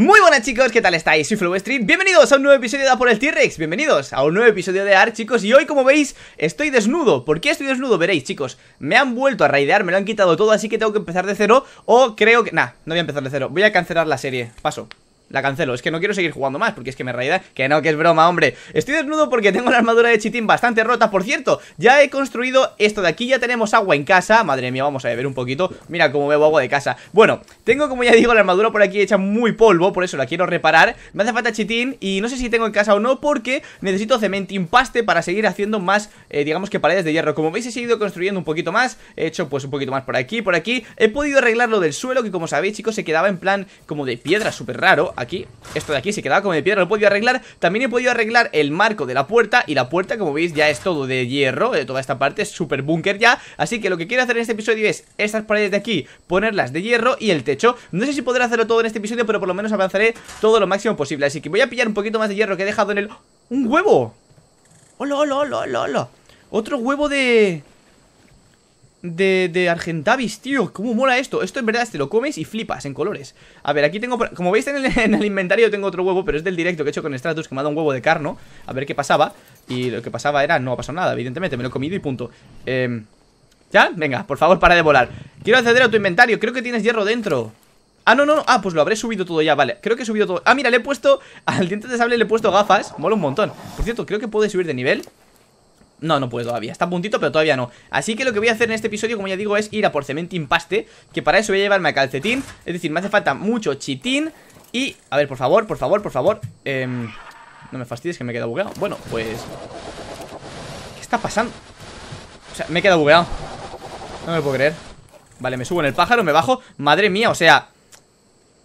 Muy buenas chicos, ¿qué tal estáis? Soy Flow bienvenidos a un nuevo episodio de A por el T-Rex, bienvenidos a un nuevo episodio de AR chicos Y hoy como veis estoy desnudo, ¿por qué estoy desnudo? Veréis chicos, me han vuelto a raidear, me lo han quitado todo así que tengo que empezar de cero O creo que... Nah, no voy a empezar de cero, voy a cancelar la serie, paso la cancelo. Es que no quiero seguir jugando más, porque es que me realidad Que no, que es broma, hombre. Estoy desnudo porque tengo la armadura de Chitín bastante rota. Por cierto, ya he construido esto de aquí. Ya tenemos agua en casa. Madre mía, vamos a beber un poquito. Mira cómo bebo agua de casa. Bueno, tengo, como ya digo, la armadura por aquí hecha muy polvo. Por eso la quiero reparar. Me hace falta Chitín y no sé si tengo en casa o no, porque necesito paste para seguir haciendo más, eh, digamos que paredes de hierro. Como veis, he seguido construyendo un poquito más. He hecho, pues, un poquito más por aquí, por aquí. He podido arreglar lo del suelo, que como sabéis, chicos, se quedaba en plan como de piedra, súper raro aquí, esto de aquí se quedaba como de piedra, lo he podido arreglar También he podido arreglar el marco de la puerta Y la puerta, como veis, ya es todo de hierro De toda esta parte, es súper búnker ya Así que lo que quiero hacer en este episodio es Estas paredes de aquí, ponerlas de hierro y el techo No sé si podré hacerlo todo en este episodio Pero por lo menos avanzaré todo lo máximo posible Así que voy a pillar un poquito más de hierro que he dejado en el... ¡Un huevo! ¡Hola, hola, hola, hola! hola! Otro huevo de de, de, Argentavis, tío Cómo mola esto, esto en verdad te lo comes y flipas en colores A ver, aquí tengo, como veis en el, inventario tengo otro huevo Pero es del directo que he hecho con Stratus, que me ha dado un huevo de carno A ver qué pasaba, y lo que pasaba era, no ha pasado nada Evidentemente, me lo he comido y punto em, ¿Ya? Venga, por favor, para de volar Quiero acceder a tu inventario, creo que tienes hierro dentro Ah, no, no, no, ah, pues lo habré subido todo ya, vale Creo que he subido todo, ah, mira, le he puesto Al diente de sable le he puesto gafas, mola un montón Por cierto, creo que puede subir de nivel no, no puedo todavía, está puntito pero todavía no Así que lo que voy a hacer en este episodio, como ya digo, es ir a por cemento impaste Que para eso voy a llevarme a calcetín Es decir, me hace falta mucho chitín Y, a ver, por favor, por favor, por favor em, No me fastidies que me he quedado bugueado Bueno, pues... ¿Qué está pasando? O sea, me he quedado bugueado No me puedo creer Vale, me subo en el pájaro, me bajo Madre mía, o sea...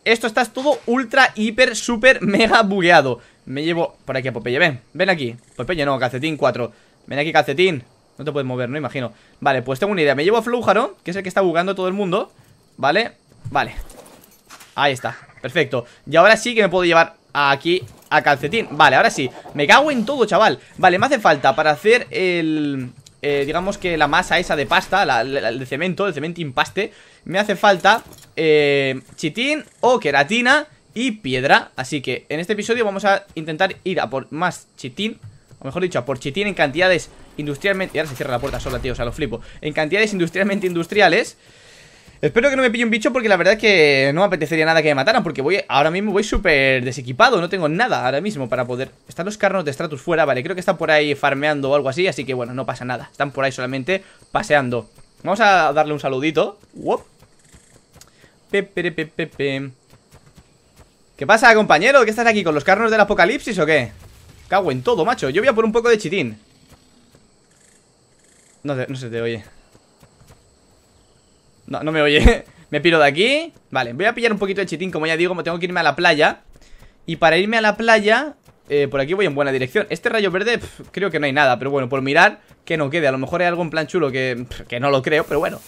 Esto está todo ultra, hiper, super, mega bugueado Me llevo... Por aquí a Popeye, ven, ven aquí Popeye no, calcetín 4 Ven aquí, calcetín No te puedes mover, no imagino Vale, pues tengo una idea Me llevo a Flújaro Que es el que está bugando todo el mundo Vale, vale Ahí está, perfecto Y ahora sí que me puedo llevar aquí a calcetín Vale, ahora sí Me cago en todo, chaval Vale, me hace falta para hacer el... Eh, digamos que la masa esa de pasta, el cemento, el cemento impaste Me hace falta eh, chitín o queratina y piedra Así que en este episodio vamos a intentar ir a por más chitín mejor dicho, a tiene en cantidades industrialmente... Y ahora se cierra la puerta sola, tío, o sea, lo flipo. En cantidades industrialmente industriales. Espero que no me pille un bicho porque la verdad es que no me apetecería nada que me mataran porque voy ahora mismo voy súper desequipado, no tengo nada ahora mismo para poder... Están los carnos de Stratus fuera, vale, creo que están por ahí farmeando o algo así, así que bueno, no pasa nada, están por ahí solamente paseando. Vamos a darle un saludito. pepe ¿Qué pasa, compañero? ¿Qué estás aquí con los carnos del apocalipsis o qué? Cago en todo, macho Yo voy a por un poco de chitín No, se te oye No, no me oye Me piro de aquí Vale, voy a pillar un poquito de chitín Como ya digo, tengo que irme a la playa Y para irme a la playa eh, Por aquí voy en buena dirección Este rayo verde creo que no hay nada Pero bueno, por mirar que no quede A lo mejor hay algo en plan chulo que, que no lo creo Pero bueno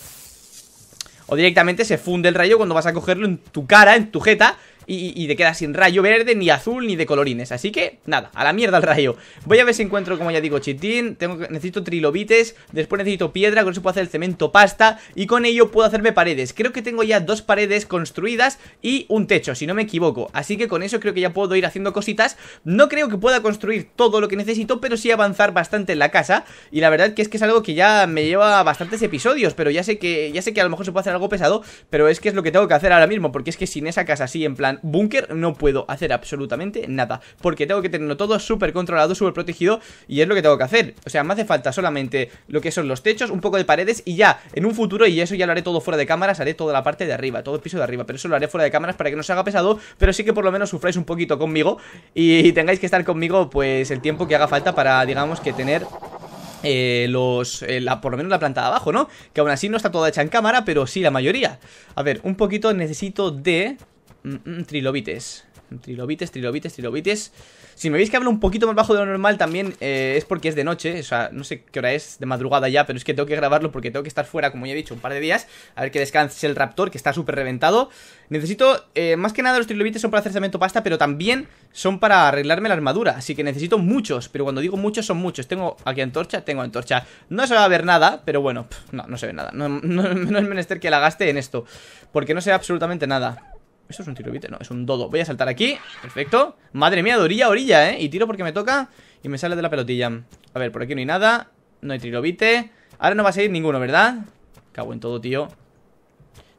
o directamente se funde el rayo cuando vas a cogerlo en tu cara, en tu jeta y, de te sin rayo verde, ni azul, ni de colorines Así que, nada, a la mierda el rayo Voy a ver si encuentro, como ya digo, chitín Tengo, Necesito trilobites, después necesito piedra Con eso puedo hacer el cemento pasta Y con ello puedo hacerme paredes Creo que tengo ya dos paredes construidas y un techo, si no me equivoco Así que con eso creo que ya puedo ir haciendo cositas No creo que pueda construir todo lo que necesito Pero sí avanzar bastante en la casa Y la verdad que es que es algo que ya me lleva bastantes episodios Pero ya sé que, ya sé que a lo mejor se puede hacer algo pesado Pero es que es lo que tengo que hacer ahora mismo Porque es que sin esa casa así en plan búnker no puedo hacer absolutamente nada. Porque tengo que tenerlo todo súper controlado, súper protegido. Y es lo que tengo que hacer. O sea, me hace falta solamente lo que son los techos, un poco de paredes y ya, en un futuro, y eso ya lo haré todo fuera de cámaras, haré toda la parte de arriba, todo el piso de arriba. Pero eso lo haré fuera de cámaras para que no se haga pesado. Pero sí que por lo menos sufráis un poquito conmigo. Y tengáis que estar conmigo, pues, el tiempo que haga falta para, digamos, que tener eh, los, eh, por lo menos la planta de abajo, ¿no? Que aún así no está toda hecha en cámara, pero sí la mayoría. A ver, un poquito necesito de... Mm, mm, trilobites Trilobites, trilobites, trilobites Si me veis que hablo un poquito más bajo de lo normal también eh, Es porque es de noche, o sea, no sé qué hora es De madrugada ya, pero es que tengo que grabarlo Porque tengo que estar fuera, como ya he dicho, un par de días A ver que descanse el Raptor, que está súper reventado Necesito, eh, más que nada los trilobites Son para hacer cemento pasta, pero también Son para arreglarme la armadura, así que necesito muchos Pero cuando digo muchos, son muchos Tengo aquí antorcha, tengo antorcha, no se va a ver nada Pero bueno, no, no se ve nada no, no es menester que la gaste en esto Porque no se ve absolutamente nada ¿Eso es un tiro No, es un dodo. Voy a saltar aquí. Perfecto. Madre mía, de orilla a orilla, ¿eh? Y tiro porque me toca y me sale de la pelotilla. A ver, por aquí no hay nada. No hay tirobite. Ahora no va a salir ninguno, ¿verdad? Cago en todo, tío.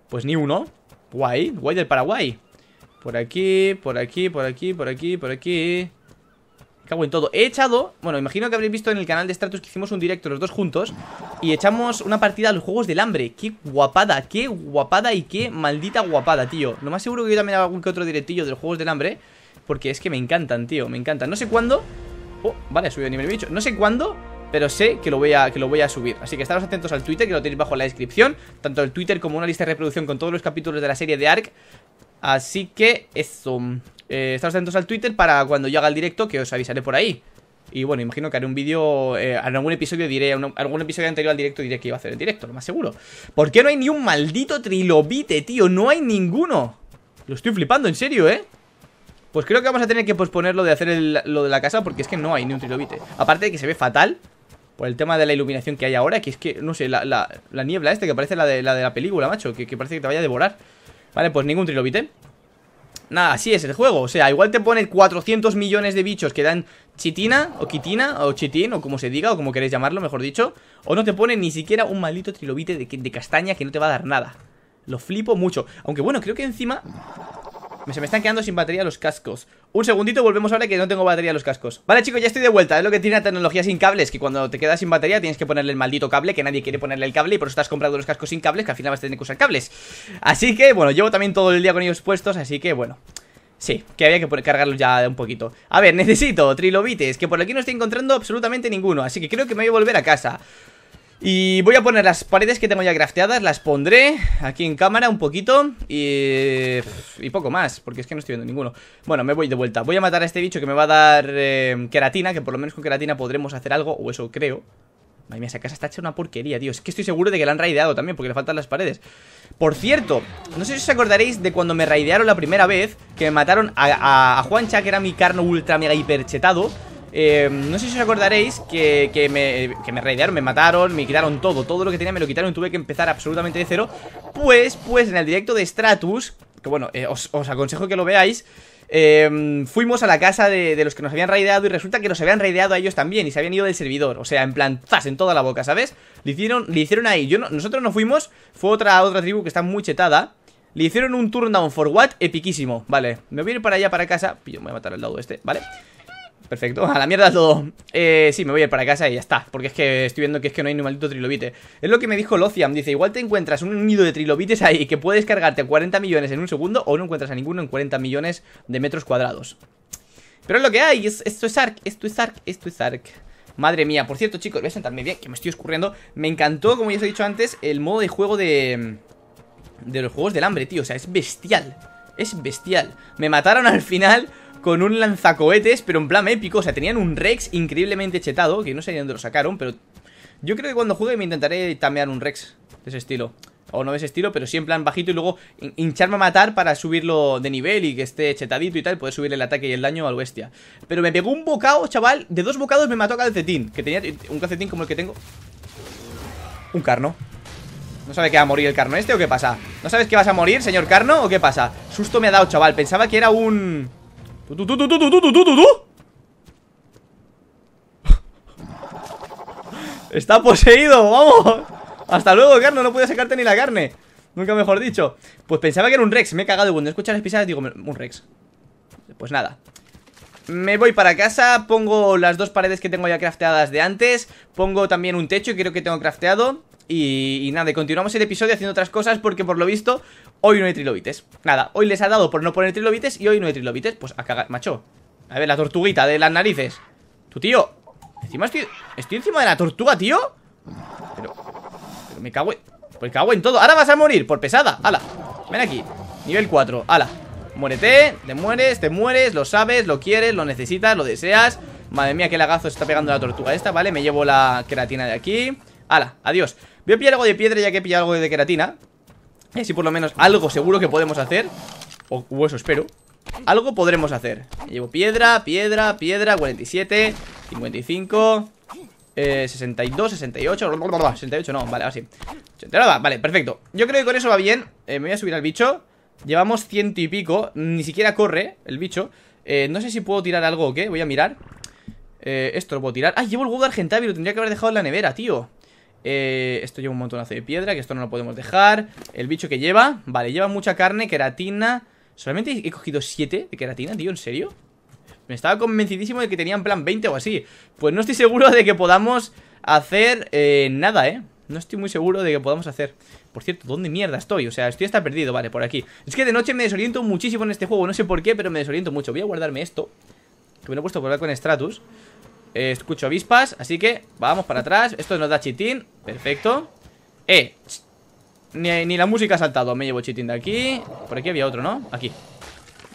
Pues ni uno. Guay. Guay del Paraguay. Por aquí, por aquí, por aquí, por aquí, por aquí. Cago en todo. He echado, bueno, imagino que habréis visto en el canal de Stratus que hicimos un directo los dos juntos y echamos una partida a los juegos del hambre. Qué guapada, qué guapada y qué maldita guapada, tío. Lo más seguro que yo también haga algún que otro directillo de los juegos del hambre porque es que me encantan, tío, me encantan. No sé cuándo. Oh, vale, ha subido nivel bicho. No sé cuándo, pero sé que lo voy a que lo voy a subir. Así que estaros atentos al Twitter, que lo tenéis bajo la descripción, tanto el Twitter como una lista de reproducción con todos los capítulos de la serie de Ark Así que eso. Eh, estaros atentos al Twitter para cuando yo haga el directo, que os avisaré por ahí. Y bueno, imagino que haré un vídeo, eh, en algún episodio diré, algún episodio anterior al directo diré que iba a hacer el directo, lo más seguro. ¿Por qué no hay ni un maldito trilobite, tío? No hay ninguno. Lo estoy flipando, en serio, ¿eh? Pues creo que vamos a tener que posponer lo de hacer lo de la casa porque es que no hay ni un trilobite. Aparte de que se ve fatal por el tema de la iluminación que hay ahora, que es que, no sé, la, niebla este que parece la de la, película, macho, que parece que te vaya a devorar. Vale, pues ningún trilobite Nada, así es el juego, o sea, igual te pone 400 millones de bichos que dan chitina, o quitina, o chitín, o como se diga, o como queréis llamarlo, mejor dicho O no te pone ni siquiera un maldito trilobite de, de castaña que no te va a dar nada Lo flipo mucho, aunque bueno, creo que encima se me están quedando sin batería los cascos Un segundito, volvemos ahora que no tengo batería los cascos Vale chicos, ya estoy de vuelta, es lo que tiene la tecnología sin cables Que cuando te quedas sin batería tienes que ponerle el maldito cable Que nadie quiere ponerle el cable y por eso te has comprado los cascos sin cables Que al final vas a tener que usar cables Así que bueno, llevo también todo el día con ellos puestos Así que bueno Sí, que había que cargarlos ya un poquito A ver, necesito trilobites, que por aquí no estoy encontrando absolutamente ninguno Así que creo que me voy a volver a casa y voy a poner las paredes que tengo ya crafteadas, las pondré aquí en cámara un poquito y, y poco más, porque es que no estoy viendo ninguno. Bueno, me voy de vuelta. Voy a matar a este bicho que me va a dar em, queratina, que por lo menos con queratina podremos hacer algo, o eso creo. Madre mía, esa casa está hecha una porquería, tío. Es que estoy seguro de que la han raideado también, porque le faltan las paredes. Por cierto, no sé si os acordaréis de cuando me raidearon la primera vez, que me mataron a, Juancha, que era mi carno ultra mega hiperchetado. Eh, no sé si os acordaréis que, me, que me raidearon, me mataron, me quitaron todo Todo lo que tenía me lo quitaron y tuve que empezar absolutamente de cero Pues, pues en el directo de Stratus Que bueno, eh, os, aconsejo que lo veáis em, Fuimos a la casa de, los que nos habían raideado Y resulta que nos habían raideado a ellos también Y se habían ido del servidor, o sea, en plan, zas, en toda la boca, ¿sabes? Le hicieron, hicieron ahí, Yo nosotros no fuimos Fue otra, otra tribu que está muy chetada le hicieron un turn down for what epiquísimo Vale, me voy a ir para allá, para casa Pillo, me voy a matar al lado este, ¿vale? vale Perfecto, a la mierda todo eh, Sí, me voy a ir para casa y ya está Porque es que estoy viendo que es que no hay ni un maldito trilobite Es lo que me dijo Lociam, dice Igual te encuentras un nido de trilobites ahí Que puedes cargarte 40 millones en un segundo O no encuentras a ninguno en 40 millones de metros cuadrados Pero es lo que hay Esto es Ark, esto es Ark, esto es Ark Madre mía, por cierto chicos, voy a sentarme bien Que me estoy escurriendo Me encantó, como ya os he dicho antes El modo de juego de... De los juegos del hambre, tío O sea, es bestial Es bestial Me mataron al final con un lanzacohetes, pero en plan épico. O sea, tenían un Rex increíblemente chetado, que no sé de dónde lo sacaron, pero yo creo que cuando juegue me intentaré tamear un Rex de ese estilo. O no de ese estilo, pero sí en plan bajito y luego hincharme a matar para subirlo de nivel y que esté chetadito y tal, poder subir el ataque y el daño al bestia. Pero me pegó un bocado, chaval. De dos bocados me mató a calcetín, que tenía un calcetín como el que tengo. Un carno. ¿No sabe que va a morir el carno este o qué pasa? ¿No sabes que vas a morir, señor carno o qué pasa? Susto me ha dado, chaval. Pensaba que era un... ¡Tú, tú, tú, tú, tú, tú, tú, tú, Está poseído, vamos Hasta luego, carne, no pude sacarte ni la carne Nunca mejor dicho Pues pensaba que era un Rex, me he cagado Cuando escuchas las pisadas digo, un Rex Pues nada me voy para casa, pongo las dos paredes que tengo ya crafteadas de antes Pongo también un techo que creo que tengo crafteado y, nada, continuamos el episodio haciendo otras cosas porque por lo visto Hoy no hay trilobites. Nada, hoy les ha dado por no poner trilobites y hoy no hay trilobites. Pues a cagar, macho. A ver, la tortuguita de las narices. Tu tío. Encima estoy, estoy encima de la tortuga, tío. Pero, pero me cago en... Pues cago en todo. Ahora vas a morir por pesada. Ala. Ven aquí. Nivel 4. Ala. Muérete. Te mueres, te mueres. Lo sabes, lo quieres, lo necesitas, lo deseas. Madre mía, qué lagazo está pegando la tortuga esta, ¿vale? Me llevo la queratina de aquí. Ala. Adiós. Voy a pillar algo de piedra ya que he pillado algo de queratina. Y por lo menos algo seguro que podemos hacer O, eso espero Algo podremos hacer Llevo piedra, piedra, piedra 47, 55 62, 68 68 no, vale, así Vale, perfecto Yo creo que con eso va bien eh, Me voy a subir al bicho Llevamos ciento y pico Ni siquiera corre el bicho eh, No sé si puedo tirar algo o qué Voy a mirar eh, Esto lo puedo tirar Ah, llevo el huevo de Lo tendría que haber dejado en la nevera, tío eh, esto lleva un montonazo de piedra, que esto no lo podemos dejar. El bicho que lleva, vale, lleva mucha carne, queratina. Solamente he cogido 7 de queratina, tío, ¿en serio? Me estaba convencidísimo de que tenían plan 20 o así. Pues no estoy seguro de que podamos hacer eh, nada, ¿eh? No estoy muy seguro de que podamos hacer Por cierto, ¿dónde mierda estoy? O sea, estoy hasta perdido, vale, por aquí Es que de noche me desoriento muchísimo en este juego No sé por qué, pero me desoriento mucho Voy a guardarme esto Que me lo he puesto a hablar con Stratus eh, escucho avispas, así que vamos para atrás. Esto nos da chitín. Perfecto. Eh, ni, la música ha saltado. Me llevo chitín de aquí. Por aquí había otro, ¿no? Aquí.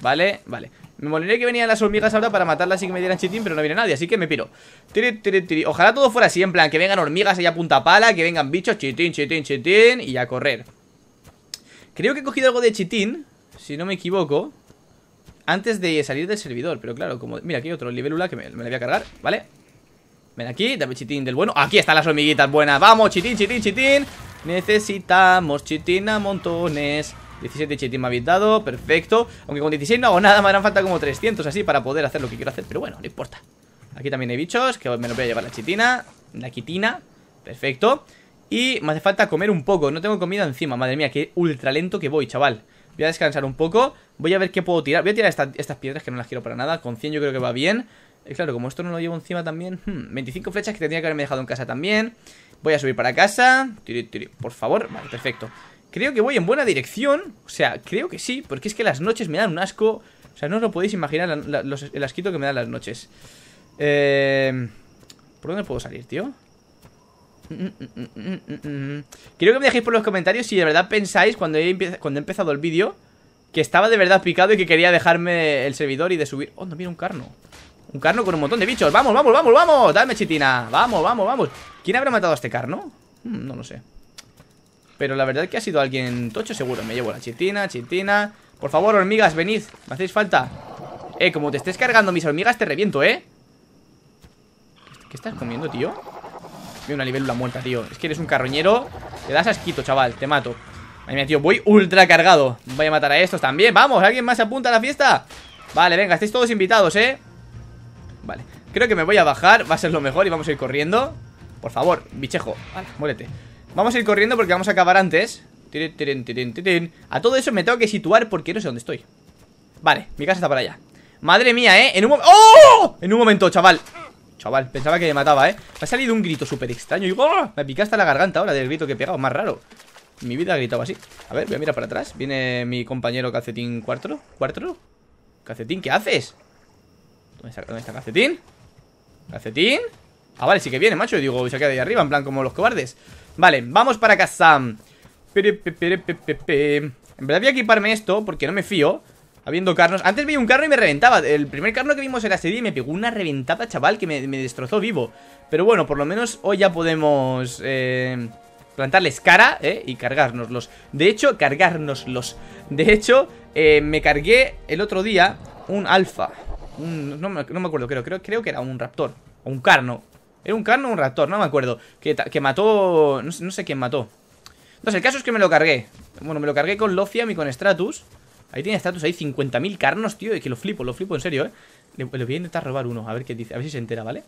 Vale, vale. Me molería que venían las hormigas ahora para matarlas y que me dieran chitín, pero no viene nadie, así que me piro. Ojalá todo fuera así, en plan, que vengan hormigas allá punta pala, que vengan bichos, chitín, chitín, chitín, y a correr. Creo que he cogido algo de chitín, si no me equivoco antes de salir del servidor. Pero claro, como... Mira, aquí hay otro libélula que me, la voy a cargar, ¿vale? Ven aquí, dame chitín del bueno Aquí están las hormiguitas buenas, vamos, chitín, chitín, chitín Necesitamos chitina montones 17 chitín me ha dado, perfecto Aunque con 16 no hago nada, me harán falta como 300 así Para poder hacer lo que quiero hacer, pero bueno, no importa Aquí también hay bichos, que me los voy a llevar la chitina La quitina, perfecto Y me hace falta comer un poco, no tengo comida encima Madre mía, qué ultralento que voy, chaval Voy a descansar un poco Voy a ver qué puedo tirar Voy a tirar estas piedras que no las quiero para nada Con 100 yo creo que va bien y eh, claro, como esto no lo llevo encima también 25 hmm, flechas que tenía que haberme dejado en casa también Voy a subir para casa Por favor, vale, perfecto Creo que voy en buena dirección O sea, creo que sí, porque es que las noches me dan un asco O sea, no os lo podéis imaginar el asquito que me dan las noches Eh... ¿Por dónde puedo salir, tío? Quiero que me dejéis por los comentarios si de verdad pensáis cuando he, empezado el vídeo que estaba de verdad picado y que quería dejarme el servidor y de subir. Oh, no, mira un carno. Un carno con un montón de bichos. Vamos, vamos, vamos, vamos. Dame chitina. Vamos, vamos, vamos. ¿Quién habrá matado a este carno? Hmm, no lo sé. Pero la verdad que ha sido alguien tocho seguro. Me llevo la chitina, chitina. Por favor, hormigas, venid. Me hacéis falta. Eh, como te estés cargando mis hormigas, te reviento, ¿eh? ¿Qué estás comiendo, tío? Veo una libélula muerta, tío Es que eres un carroñero Te das asquito, chaval Te mato Ay, mira, tío Voy ultra cargado Voy a matar a estos también Vamos, ¿alguien más se apunta a la fiesta? Vale, venga Estáis todos invitados, ¿eh? Vale Creo que me voy a bajar Va a ser lo mejor Y vamos a ir corriendo Por favor, bichejo Vale, muérete Vamos a ir corriendo porque vamos a acabar antes A todo eso me tengo que situar porque no sé dónde estoy Vale, mi casa está para allá Madre mía, ¿eh? En un momento ¡Oh! En un momento, chaval chaval Pensaba que me mataba, ¿eh? Me ha salido un grito súper extraño y ah", Me pica hasta la garganta ahora del grito que he pegado Más raro mi vida ha gritado así A ver, voy a mirar para atrás Viene mi compañero Calcetín 4 cuatro. Calcetín, ¿qué haces? ¿Dónde está, Calcetín? ¿Calcetín? Ah, vale, sí que viene, macho Y digo, se queda ahí arriba En plan, como los cobardes Vale, vamos para casa En verdad voy a equiparme esto Porque no me fío Habiendo carnos Antes vi un carno y me reventaba El primer carno que vimos en la y me pegó una reventada, chaval Que me, destrozó vivo Pero bueno, por lo menos hoy ya podemos eh, Plantarles cara, ¿eh? Y cargárnoslos De hecho, cargárnoslos De hecho, eh, me cargué el otro día Un alfa no, me, acuerdo, creo, creo, creo que era un raptor O un carno Era un carno o un raptor, no me acuerdo Que, que mató... No sé, no sé quién mató Entonces, el caso es que me lo cargué Bueno, me lo cargué con Lofiam y con Stratus Ahí tiene estatus, hay 50.000 carnos, tío. Es que lo flipo, lo flipo, en serio, eh. Le, voy a intentar robar uno, a ver qué dice. A ver si se entera, ¿vale?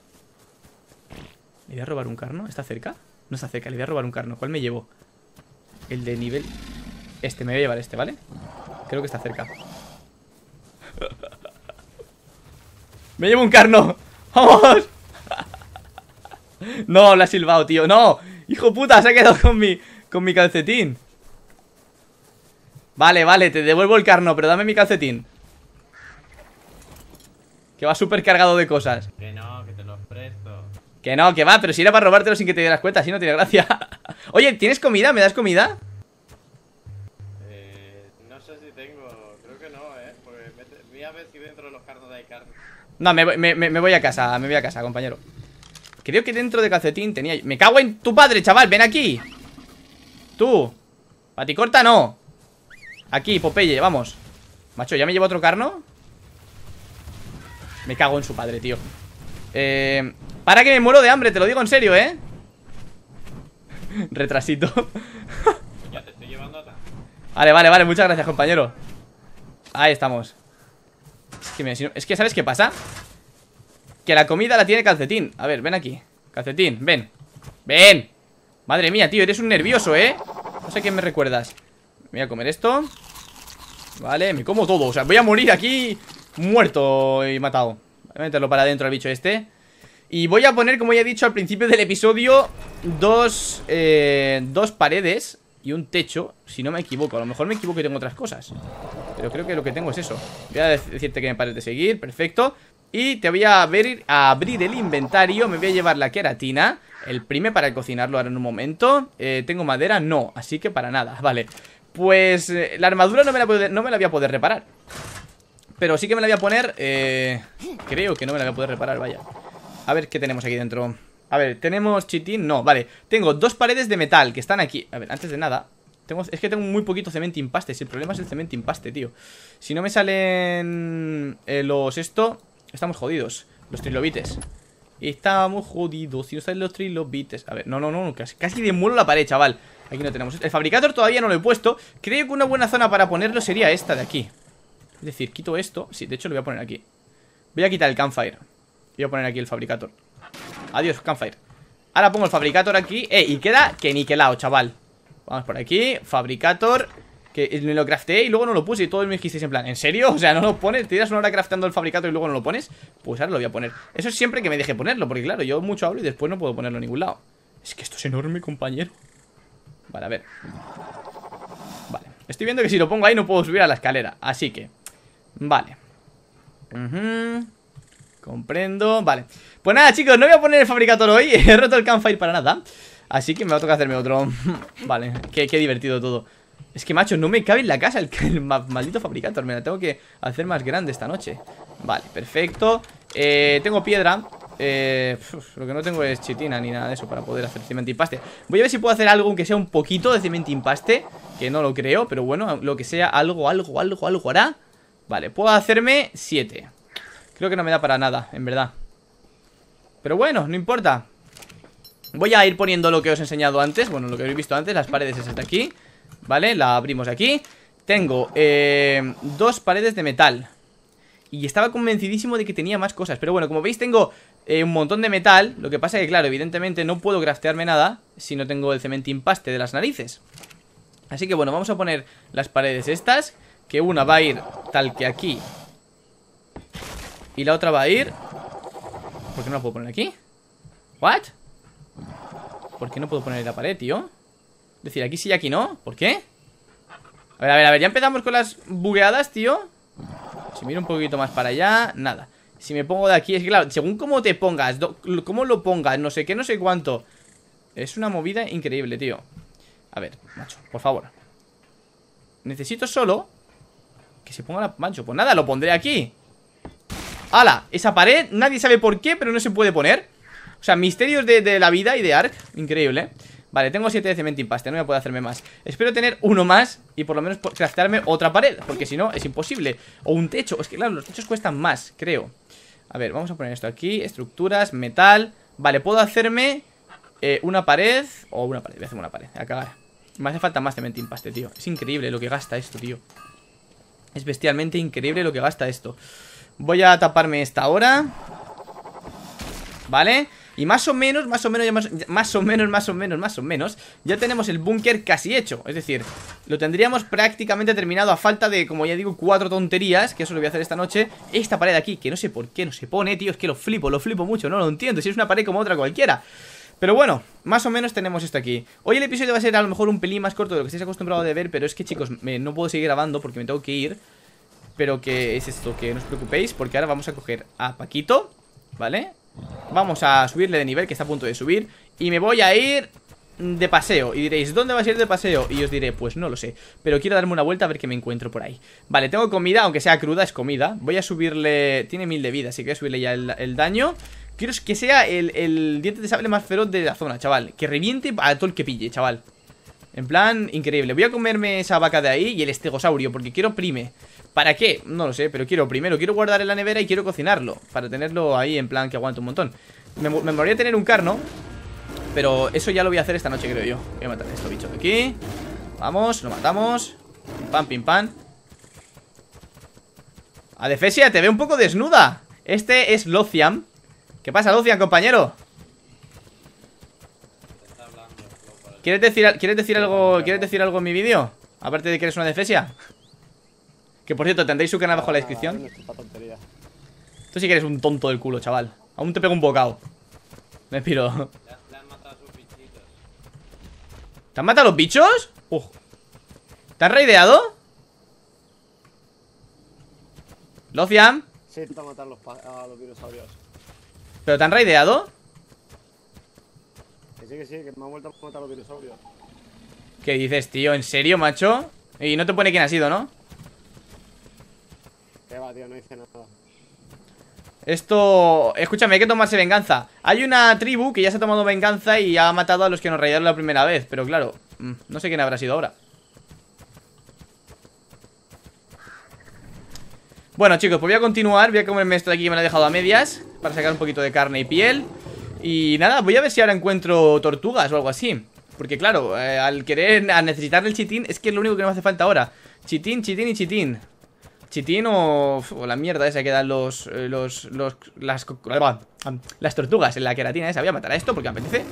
Le voy a robar un carno. ¿Está cerca? No está cerca, le voy a robar un carno. ¿Cuál me llevo? El de nivel... Este, me voy a llevar este, ¿vale? Creo que está cerca. ¡Me llevo un carno! ¡Vamos! No, la ha silbado, tío. ¡No! ¡Hijo puta! Se ha quedado con mi, con mi calcetín. Vale, vale, te devuelvo el carno, pero dame mi calcetín. Que va súper cargado de cosas. Que no, que te lo presto. Que no, que va, pero si era para robártelo sin que te dieras cuenta, así no tiene gracia. Oye, ¿tienes comida? ¿Me das comida? Eh, no sé si tengo, creo que no, eh. voy a ver si dentro de los carnos hay carne. No, me, voy a casa, me voy a casa, compañero. Creo que dentro de calcetín tenía... ¡Me cago en tu padre, chaval! ¡Ven aquí! Tú. corta, no. Aquí, Popeye, vamos Macho, ¿ya me llevo otro carno? Me cago en su padre, tío eh, Para que me muero de hambre, te lo digo en serio, ¿eh? Retrasito Vale, vale, vale, muchas gracias, compañero Ahí estamos es que, que, ¿sabes qué pasa? Que la comida la tiene Calcetín A ver, ven aquí Calcetín, ven Ven Madre mía, tío, eres un nervioso, ¿eh? No sé quién me recuerdas voy a comer esto Vale, me como todo O sea, voy a morir aquí muerto y matado Voy a meterlo para adentro al bicho este Y voy a poner, como ya he dicho al principio del episodio Dos, eh, dos paredes y un techo Si no me equivoco, a lo mejor me equivoco y tengo otras cosas Pero creo que lo que tengo es eso Voy a decirte que me pares seguir, perfecto Y te voy a, abrir, abrir el inventario Me voy a llevar la queratina El prime para cocinarlo ahora en un momento eh, ¿Tengo madera? No, así que para nada, vale pues eh, la armadura no me la, no me la voy a poder reparar Pero sí que me la voy a poner eh, Creo que no me la voy a poder reparar, vaya A ver qué tenemos aquí dentro A ver, ¿tenemos chitín? No, vale Tengo dos paredes de metal que están aquí A ver, antes de nada tenemos. es que tengo muy poquito cemento impaste Si el problema es el cemento impaste, tío Si no me salen eh, los esto Estamos jodidos Los trilobites Estamos jodidos Si no salen los trilobites A ver, no, no, no Casi, casi demuelo la pared, chaval Aquí no tenemos El fabricador todavía no lo he puesto Creo que una buena zona para ponerlo sería esta de aquí Es decir, quito esto Sí, de hecho lo voy a poner aquí Voy a quitar el campfire Voy a poner aquí el fabricator Adiós, campfire Ahora pongo el fabricator aquí Eh, y queda que niquelado, chaval Vamos por aquí Fabricator Que me lo crafteé y luego no lo puse Y todos me dijisteis en plan ¿En serio? O sea, ¿no lo pones? ¿Te tiras una hora craftando el fabricator y luego no lo pones? Pues ahora lo voy a poner Eso es siempre que me deje ponerlo Porque claro, yo mucho hablo y después no puedo ponerlo en ningún lado Es que esto es enorme, compañero Vale, a ver Vale, estoy viendo que si lo pongo ahí no puedo subir a la escalera Así que, vale Comprendo, vale Pues nada chicos, no voy a poner el fabricator hoy He roto el campfire para nada Así que me va a tocar hacerme otro Vale, qué, divertido todo Es que macho, no me cabe en la casa el, maldito fabricator Me la tengo que hacer más grande esta noche Vale, perfecto eh, Tengo piedra eh, lo que no tengo es chitina ni nada de eso para poder hacer cemento impaste Voy a ver si puedo hacer algo aunque sea un poquito de cemento impaste que no lo creo, pero bueno, lo que sea, algo, algo, algo, algo hará. Vale, puedo hacerme 7. Creo que no me da para nada, en verdad. Pero bueno, no importa. Voy a ir poniendo lo que os he enseñado antes, bueno, lo que habéis visto antes, las paredes esas de aquí, ¿vale? La abrimos aquí. Tengo eh, dos paredes de metal. Y estaba convencidísimo de que tenía más cosas Pero bueno, como veis tengo eh, un montón de metal. Lo que pasa es que, claro, evidentemente no puedo craftearme nada si no tengo el cemento impaste de las narices. Así que, bueno, vamos a poner las paredes estas, que una va a ir tal que aquí. Y la otra va a ir... ¿Por qué no la puedo poner aquí? ¿What? ¿Por qué no puedo poner la pared, tío? Es decir, aquí sí y aquí no. ¿Por qué? A ver, a ver, a ver, ya empezamos con las bugueadas, tío Si miro un poquito más para allá, nada si me pongo de aquí, es que claro, según cómo te pongas, cómo lo pongas, no sé qué, no sé cuánto. Es una movida increíble, tío. A ver, macho, por favor. Necesito solo que se ponga la... Macho, pues nada, lo pondré aquí. ¡Hala! Esa pared, nadie sabe por qué, pero no se puede poner. O sea, misterios de, la vida y de Ark. Increíble, Vale, tengo siete de cemento impaste, no voy a poder hacerme más Espero tener uno más y por lo menos craftarme otra pared Porque si no, es imposible O un techo, es que claro, los techos cuestan más, creo a ver, vamos a poner esto aquí. Estructuras, metal. Vale, puedo hacerme eh, una pared. O una pared, voy a hacerme una pared. A cagar. Me hace falta más cemento impaste, tío. Es increíble lo que gasta esto, tío. Es bestialmente increíble lo que gasta esto. Voy a taparme esta ahora. Vale. Y más o menos, más o menos, más, o menos, más o menos, más o menos Ya tenemos el búnker casi hecho Es decir, lo tendríamos prácticamente terminado A falta de, como ya digo, cuatro tonterías Que eso lo voy a hacer esta noche Esta pared aquí, que no sé por qué no se pone, tío Es que lo flipo, lo flipo mucho, no lo entiendo Si es una pared como otra cualquiera pero bueno, más o menos tenemos esto aquí Hoy el episodio va a ser a lo mejor un pelín más corto de lo que estáis acostumbrados de ver Pero es que chicos, me, no puedo seguir grabando porque me tengo que ir Pero que es esto, que no os preocupéis Porque ahora vamos a coger a Paquito ¿Vale? Vamos a subirle de nivel, que está a punto de subir Y me voy a ir de paseo Y diréis, ¿dónde vas a ir de paseo? Y os diré, pues no lo sé, pero quiero darme una vuelta A ver qué me encuentro por ahí, vale, tengo comida Aunque sea cruda, es comida, voy a subirle Tiene mil de vida, así que voy a subirle ya el, daño Quiero que sea el, el, diente de sable más feroz de la zona, chaval Que reviente a todo el que pille, chaval En plan, increíble Voy a comerme esa vaca de ahí y el estegosaurio Porque quiero prime ¿Para qué? No lo sé, pero quiero primero, quiero guardar en la nevera y quiero cocinarlo Para tenerlo ahí en plan que aguante un montón Me, me moriría tener un carno Pero eso ya lo voy a hacer esta noche, creo yo Voy a matar a este bicho de aquí Vamos, lo matamos Pim pam, pim pam Adefesia, te veo un poco desnuda Este es Locian ¿Qué pasa, Locian, compañero? ¿Quieres decir, ¿Quieres decir algo ¿Quieres decir algo en mi vídeo? Aparte de que eres una defesia que por cierto, tendréis su canal abajo en la ah, descripción. Tú sí que eres un tonto del culo, chaval. Aún te pego un bocado. Me piro. ¿Te han matado los bichos? Uf. ¿Te han raideado? ¿Locian? Sí, te han matado los, a los dinosaurios. ¿Pero te han raideado? Que sí, que sí, que me han vuelto a matar los dinosaurios. ¿Qué dices, tío? ¿En serio, macho? Y no te pone quién ha sido, ¿no? Esto... Escúchame, hay que tomarse venganza Hay una tribu que ya se ha tomado venganza Y ha matado a los que nos rayaron la primera vez Pero claro, mm, no sé quién habrá sido ahora Bueno chicos, pues voy a continuar Voy a comerme esto de aquí me lo he dejado a medias Para sacar un poquito de carne y piel Y nada, voy a ver si ahora encuentro tortugas o algo así Porque claro, eh, al querer, al necesitar el chitín Es que es lo único que me hace falta ahora Chitín, chitín y chitín Chitín o, o la mierda esa que dan los, eh, los, los ah, las, tortugas en la queratina esa. Voy a matar a esto porque me apetece.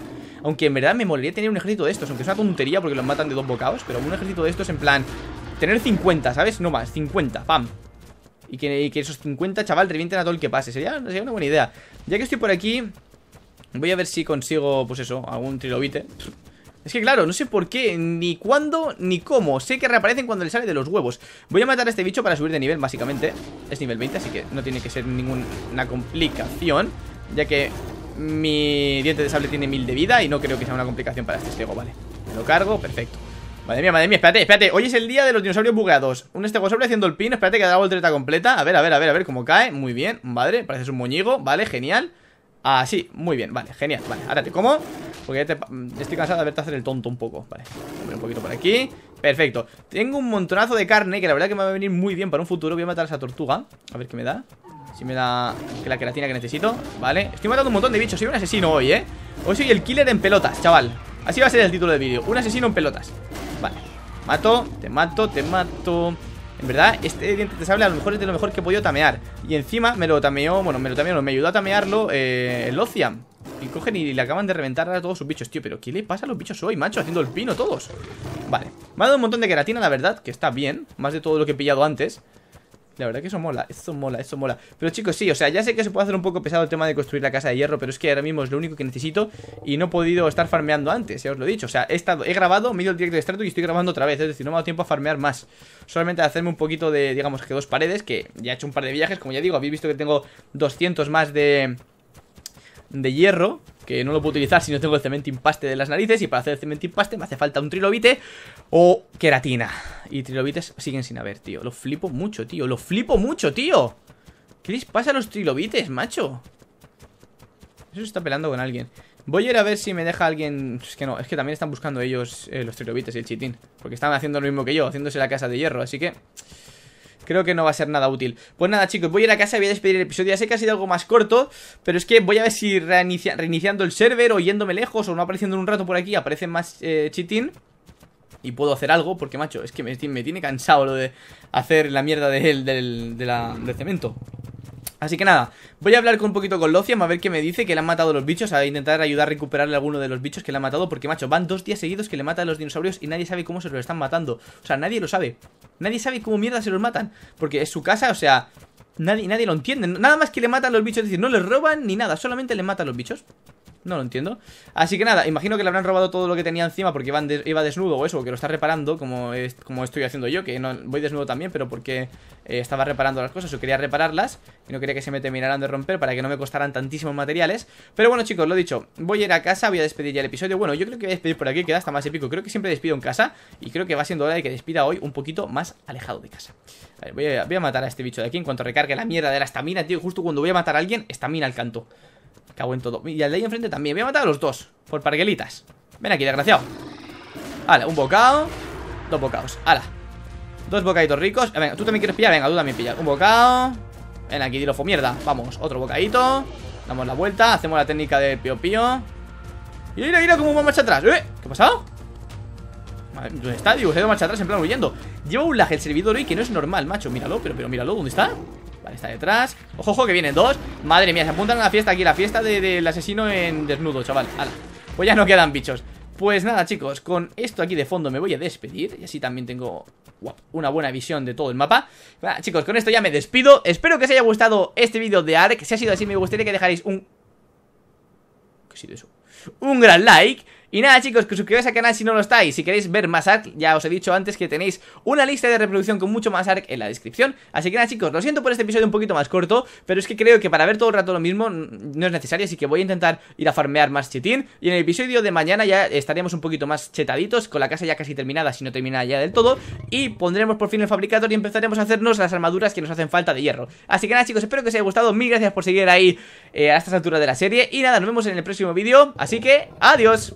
Aunque en verdad me molería tener un ejército de estos, aunque es una tontería porque los matan de dos bocados, pero un ejército de estos en plan... Tener 50, ¿sabes? No más, 50, pam. Y que, que esos 50, chaval, revienten a todo el que pase. Sería, sería una buena idea. Ya que estoy por aquí, voy a ver si consigo, pues eso, algún trilobite. Es que claro, no sé por qué, ni cuándo, ni cómo Sé que reaparecen cuando le sale de los huevos Voy a matar a este bicho para subir de nivel, básicamente Es nivel 20, así que no tiene que ser ninguna complicación Ya que mi diente de sable tiene 1000 de vida Y no creo que sea una complicación para este ciego, vale Me lo cargo, perfecto Madre mía, madre mía, espérate, espérate Hoy es el día de los dinosaurios bugueados Un estegosaurio haciendo el pin espérate que da la voltereta completa A ver, a ver, a ver, a ver cómo cae, muy bien, madre Pareces un moñigo, vale, genial Así, ah, muy bien, vale, genial, vale, ahora te como porque te, mm, estoy cansado de verte hacer el tonto un poco Vale, un poquito por aquí Perfecto, tengo un montonazo de carne Que la verdad que me va a venir muy bien para un futuro Voy a matar a esa tortuga, a ver qué me da Si me da la queratina que necesito Vale, estoy matando un montón de bichos, soy un asesino hoy, eh Hoy soy el killer en pelotas, chaval Así va a ser el título del vídeo, un asesino en pelotas Vale, mato, te mato, te mato en verdad, este diente de sable a lo mejor es de lo mejor que he podido tamear. Y encima me lo tameó, bueno, me lo tameó, me ayudó a tamearlo eh, el ocean y cogen y le acaban de reventar a todos sus bichos, tío Pero ¿qué le pasa a los bichos hoy, macho? Haciendo el pino todos Vale, me ha dado un montón de queratina, la verdad Que está bien, más de todo lo que he pillado antes la verdad que eso mola, eso mola, eso mola Pero chicos, sí, o sea, ya sé que se puede hacer un poco pesado el tema de construir la casa de hierro Pero es que ahora mismo es lo único que necesito Y no he podido estar farmeando antes, ya os lo he dicho O sea, he, estado, he grabado medio el directo de estrato y estoy grabando otra vez Es decir, no me ha dado tiempo a farmear más Solamente a hacerme un poquito de, digamos que dos paredes Que ya he hecho un par de viajes Como ya digo, habéis visto que tengo 200 más de de hierro que no lo puedo utilizar si no tengo el cemento impaste de las narices y para hacer el cemento impaste me hace falta un trilobite o queratina. Y trilobites siguen sin haber, tío. Lo flipo mucho, tío. Lo flipo mucho, tío. ¿Qué les pasa a los trilobites, macho? Eso se está pelando con alguien. Voy a ir a ver si me deja alguien... Es que no, es que también están buscando ellos eh, los trilobites y el chitín. Porque están haciendo lo mismo que yo, haciéndose la casa de hierro, así que... Creo que no va a ser nada útil Pues nada chicos, voy a ir a casa, voy a despedir el episodio Ya sé que ha sido algo más corto, pero es que voy a ver si reiniciando el server o yéndome lejos O no apareciendo en un rato por aquí, aparece más eh, Chitín y puedo hacer algo, porque macho, es que me, tiene cansado lo de hacer la mierda de, de, de, del cemento. Así que nada, voy a hablar con un poquito con Lociam a ver qué me dice, que le han matado los bichos, a intentar ayudar a recuperarle a alguno de los bichos que le han matado, porque macho, van dos días seguidos que le matan los dinosaurios y nadie sabe cómo se los están matando. O sea, nadie lo sabe. Nadie sabe cómo mierda se los matan, porque es su casa, o sea, nadie, nadie lo entiende. Nada más que le matan los bichos, es decir, no les roban ni nada, solamente le matan los bichos. No lo entiendo. Así que nada, imagino que le habrán robado todo lo que tenía encima porque iba desnudo o eso, o que lo está reparando, como, como estoy haciendo yo, que no, voy desnudo también, pero porque eh, estaba reparando las cosas o quería repararlas y no quería que se me terminaran de romper para que no me costaran tantísimos materiales. Pero bueno, chicos, lo dicho, voy a ir a casa, voy a despedir ya el episodio. Bueno, yo creo que voy a despedir por aquí, queda hasta más épico. Creo que siempre despido en casa y creo que va siendo hora de que despida hoy un poquito más alejado de casa. voy, a, voy a matar a este bicho de aquí en cuanto recargue la mierda de la estamina, tío. Justo cuando voy a matar a alguien, estamina al canto. Cago en todo. Y al de ahí enfrente también. Voy a matar a los dos. Por parguelitas. Ven aquí, desgraciado. Vale, un bocado. Dos bocados. Hala. Dos bocaditos ricos. Eh, venga, tú también quieres pillar. Venga, tú también pillas. Un bocado. Ven aquí, dilofo mierda. Vamos, otro bocadito. Damos la vuelta. Hacemos la técnica de pio-pio y mira, mira cómo va marcha atrás. ¿Eh? ¿Qué ha pasado? ¿Dónde está? Digo, se ido marcha atrás en plan huyendo. Lleva un lag el servidor hoy que no es normal, macho. Míralo, pero, pero míralo, ¿dónde está? Vale, está detrás Ojo, ojo, que vienen dos Madre mía, se apuntan a la fiesta aquí La fiesta del asesino en desnudo, chaval Pues ya no quedan bichos Pues nada, chicos Con esto aquí de fondo me voy a despedir Y así también tengo una buena visión de todo el mapa nada, Chicos, con esto ya me despido Espero que os haya gustado este vídeo de ARK Si ha sido así, me gustaría que dejarais un... ¿Qué ha sido eso? Un gran like y nada chicos, que os suscribáis al canal si no lo estáis. Si queréis ver más ARC, ya os he dicho antes que tenéis una lista de reproducción con mucho más ARC en la descripción. Así que nada chicos, lo siento por este episodio un poquito más corto, pero es que creo que para ver todo el rato lo mismo no es necesario, así que voy a intentar ir a farmear más chitín. Y en el episodio de mañana ya estaremos un poquito más chetaditos, con la casa ya casi terminada, si no terminada ya del todo. Y pondremos por fin el fabricador y empezaremos a hacernos las armaduras que nos hacen falta de hierro. Así que nada chicos, espero que os haya gustado. Mil gracias por seguir ahí eh, a estas alturas de la serie. Y nada, nos vemos en el próximo vídeo. Así que, adiós.